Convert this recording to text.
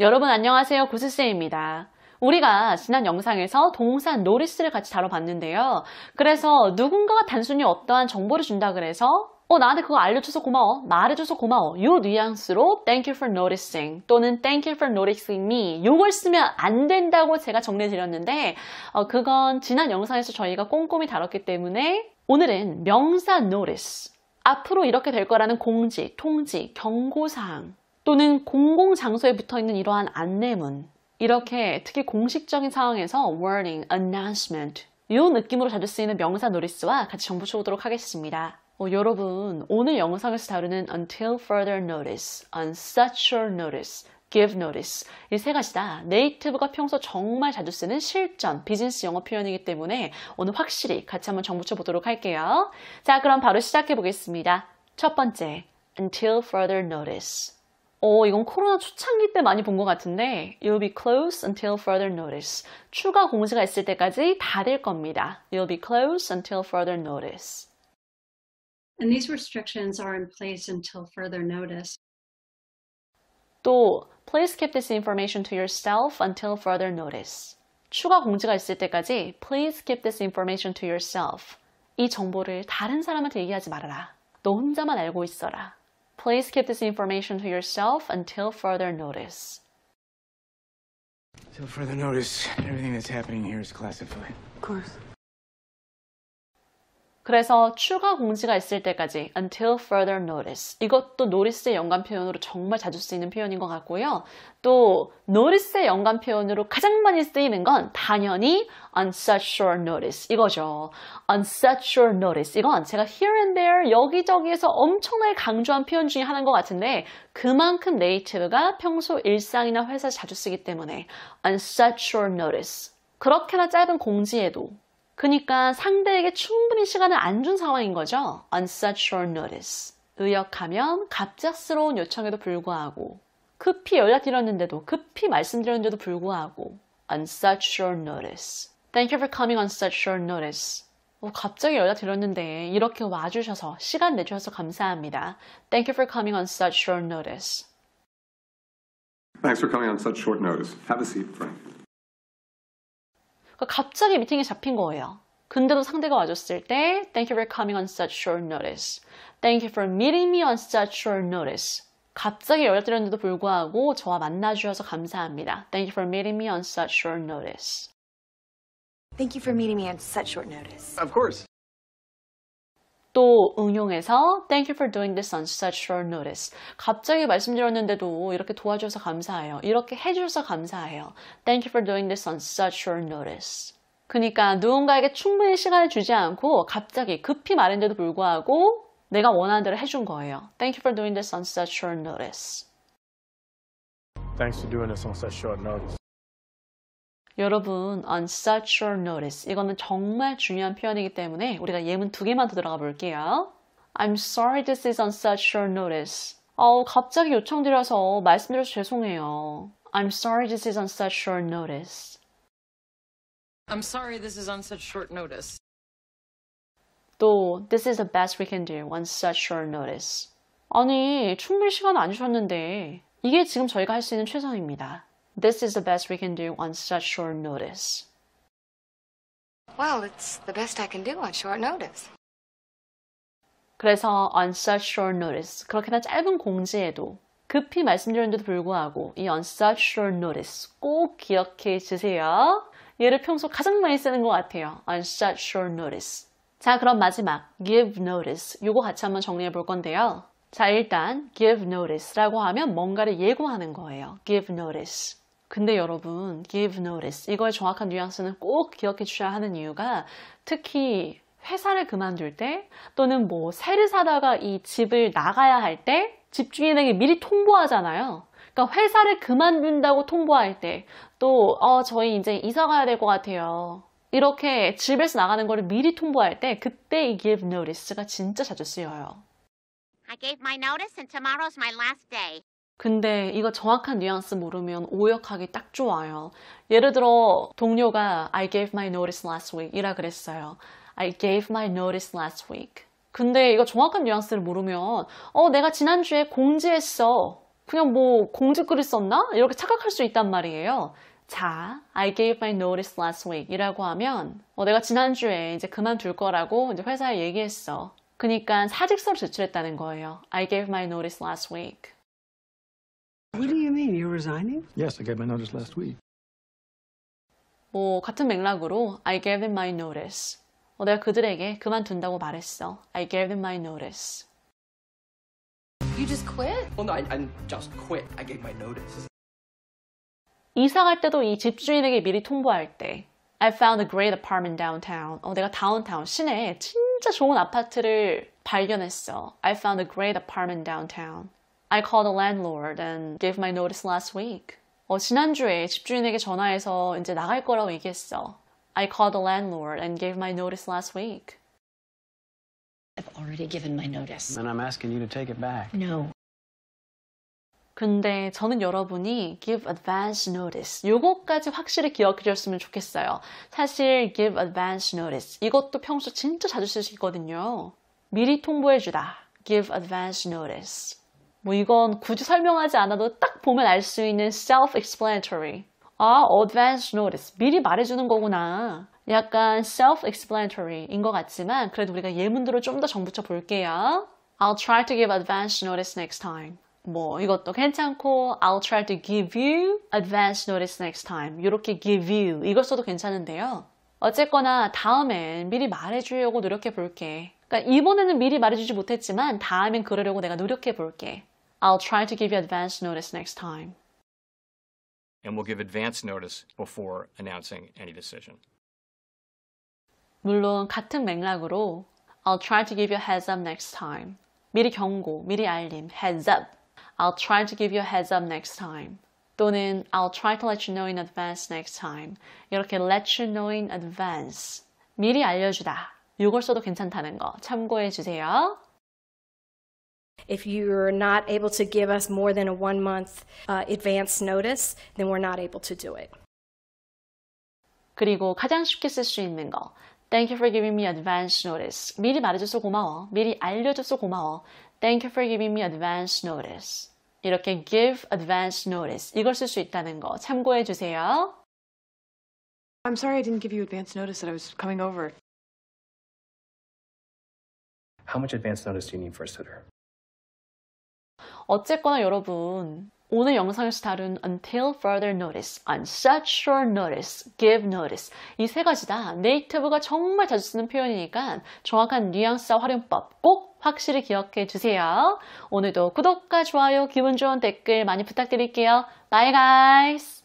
여러분 안녕하세요 고수쌤입니다. 우리가 지난 영상에서 동산 노리스를 같이 다뤄봤는데요. 그래서 누군가가 단순히 어떠한 정보를 준다 그래서 어 나한테 그거 알려줘서 고마워 말해줘서 고마워 요 뉘앙스로 thank you for noticing 또는 thank you for noticing me 요걸 쓰면 안 된다고 제가 정리해드렸는데 어, 그건 지난 영상에서 저희가 꼼꼼히 다뤘기 때문에 오늘은 명사 notice 앞으로 이렇게 될 거라는 공지, 통지, 경고사항 또는 공공장소에 붙어있는 이러한 안내문 이렇게 특히 공식적인 상황에서 warning, announcement 이 느낌으로 자주 쓰이는 명사 노리스와 같이 정보 쳐보도록 하겠습니다. 어, 여러분 오늘 영상에서 다루는 until further notice, on such your notice give notice 이 세 가지 다 네이티브가 평소 정말 자주 쓰는 실전 비즈니스 영어 표현이기 때문에 오늘 확실히 같이 한번 정보쳐 보도록 할게요. 자 그럼 바로 시작해 보겠습니다. 첫 번째 until further notice 어, 이건 코로나 초창기 때 많이 본 것 같은데 You'll be closed until further notice. 추가 공지가 있을 때까지 닫을 겁니다. You'll be closed until further notice. And these restrictions are in place until further notice. 또 Please keep this information to yourself until further notice. 추가 공지가 있을 때까지 Please keep this information to yourself. 이 정보를 다른 사람한테 얘기하지 말아라. 너 혼자만 알고 있어라. Please keep this information to yourself until further notice. Until further notice, everything that's happening here is classified. Of course. 그래서 추가 공지가 있을 때까지 until further notice 이것도 notice의 연관 표현으로 정말 자주 쓰이는 표현인 것 같고요. 또 notice의 연관 표현으로 가장 많이 쓰이는 건 당연히 on such short notice 이거죠. on such short notice 이건 제가 here and there 여기저기에서 엄청나게 강조한 표현 중에 하나인 것 같은데 그만큼 네이티브가 평소 일상이나 회사에 자주 쓰기 때문에 on such short notice 그렇게나 짧은 공지에도 그러니까 상대에게 충분히 시간을 안 준 상황인 거죠. On such short notice. 의역하면 갑작스러운 요청에도 불구하고 급히 연락드렸는데도 급히 말씀드렸는데도 불구하고 On such short notice. Thank you for coming on such short notice. 어, 갑자기 연락드렸는데 이렇게 와주셔서 시간 내주셔서 감사합니다. Thank you for coming on such short notice. Thanks for coming on such short notice. Have a seat, Frank. 갑자기 미팅이 잡힌 거예요. 근데도 상대가 와줬을 때 Thank you for coming on such short notice. Thank you for meeting me on such short notice. 갑자기 연락드렸는데도 불구하고 저와 만나주셔서 감사합니다. Thank you for meeting me on such short notice. Thank you for meeting me on such short notice. Of course. 또 응용해서 Thank you for doing this on such short notice. 갑자기 말씀드렸는데도 이렇게 도와줘서 감사해요. 이렇게 해줘서 감사해요. Thank you for doing this on such short notice. 그러니까 누군가에게 충분히 시간을 주지 않고 갑자기 급히 말했는데도 불구하고 내가 원하는 대로 해준 거예요. Thank you for doing this on such short notice. Thanks for doing this on such short notice. 여러분, on such short notice. 이거는 정말 중요한 표현이기 때문에 우리가 예문 두 개만 더 들어가 볼게요. I'm sorry this is on such short notice. 어우, 갑자기 요청드려서 말씀드려서 죄송해요. I'm sorry this is on such short notice. I'm sorry this is on such short notice. 또, this is the best we can do on such short notice. 아니, 충분히 시간 안 주셨는데, 이게 지금 저희가 할 수 있는 최선입니다. This is the best we can do on such short notice. Well, it's the best I can do on short notice. 그래서 on such short notice, 그렇게나 짧은 공지에도 급히 말씀드렸는데도 불구하고 이 on such short notice 꼭 기억해 주세요. 얘를 평소 가장 많이 쓰는 것 같아요. on such short notice. 자, 그럼 마지막 give notice. 이거 같이 한번 정리해 볼 건데요. 자, 일단 give notice라고 하면 뭔가를 예고하는 거예요. give notice. 근데 여러분, give notice. 이거의 정확한 뉘앙스는 꼭 기억해 주셔야 하는 이유가 특히 회사를 그만둘 때 또는 뭐 새를 사다가 이 집을 나가야 할 때 집주인에게 미리 통보하잖아요. 그러니까 회사를 그만둔다고 통보할 때 또 어, 저희 이제 이사 가야 될 것 같아요. 이렇게 집에서 나가는 거를 미리 통보할 때 그때 이 give notice가 진짜 자주 쓰여요. I gave my notice and tomorrow's my last day. 근데 이거 정확한 뉘앙스 모르면 오역하기 딱 좋아요. 예를 들어 동료가 I gave my notice last week 이라 그랬어요. I gave my notice last week. 근데 이거 정확한 뉘앙스를 모르면 어 내가 지난주에 공지했어. 그냥 뭐 공지글을 썼나? 이렇게 착각할 수 있단 말이에요. 자, I gave my notice last week 이라고 하면 어, 내가 지난주에 이제 그만둘 거라고 이제 회사에 얘기했어. 그니까 사직서를 제출했다는 거예요. I gave my notice last week. What do you mean? You're resigning? Yes, I gave my notice last week. 뭐 같은 맥락으로 I gave them my notice. 어, 내가 그들에게 그만둔다고 말했어. I gave them my notice. You just quit? Well, no, I, I just quit. I gave my notice. 이사 갈 때도 이 집주인에게 미리 통보할 때 I found a great apartment downtown. 어, 내가 다운타운 시내에 진짜 좋은 아파트를 발견했어. I found a great apartment downtown. I called the landlord and gave my notice last week. 어, 지난주에 집주인에게 전화해서 이제 나갈 거라고 얘기했어. I called the landlord and gave my notice last week. I've already given my notice. And I'm asking you to take it back. No. 근데 저는 여러분이 give advance notice 요거까지 확실히 기억해 주셨으면 좋겠어요. 사실 give advance notice 이것도 평소 진짜 자주 쓰시거든요. 미리 통보해 주다. give advance notice. 뭐 이건 굳이 설명하지 않아도 딱 보면 알 수 있는 self-explanatory. 아, advance notice. 미리 말해주는 거구나. 약간 s e l f e x p l a n a t o r y 인 것 같지만 그래도 우리가 예문들을 좀 더 정붙여 볼게요. I'll try to give advance notice next time. 뭐 이것도 괜찮고 I'll try to give you advance notice next time. 이렇게 give you 이걸 써도 괜찮은데요. 어쨌거나 다음엔 미리 말해주려고 노력해 볼게. 그러니까 이번에는 미리 말해주지 못했지만 다음엔 그러려고 내가 노력해 볼게. I'll try to give you advance notice next time. And we'll give advance notice before announcing any decision. 물론 같은 맥락으로 I'll try to give you a heads up next time. 미리 경고, 미리 알림, heads up. I'll try to give you a heads up next time. 또는 I'll try to let you know in advance next time. 이렇게 let you know in advance. 미리 알려주다. 이걸 써도 괜찮다는 거 참고해 주세요. If you're not able to give us more than a one month uh, advance notice, then we're not able to do it. 그리고 가장 쉽게 쓸 수 있는 거. Thank you for giving me advance notice. 미리 말해줘서 고마워. 미리 알려줘서 고마워. Thank you for giving me advance notice. 이렇게 give advance notice. 이걸 쓸 수 있다는 거 참고해 주세요. I'm sorry I didn't give you advance notice that I was coming over. How much advance notice do you need for a sitter? 어쨌거나 여러분 오늘 영상에서 다룬 until further notice, on such short notice, give notice 이 세 가지 다 네이티브가 정말 자주 쓰는 표현이니까 정확한 뉘앙스와 활용법 꼭 확실히 기억해 주세요. 오늘도 구독과 좋아요, 기분 좋은 댓글 많이 부탁드릴게요. Bye guys!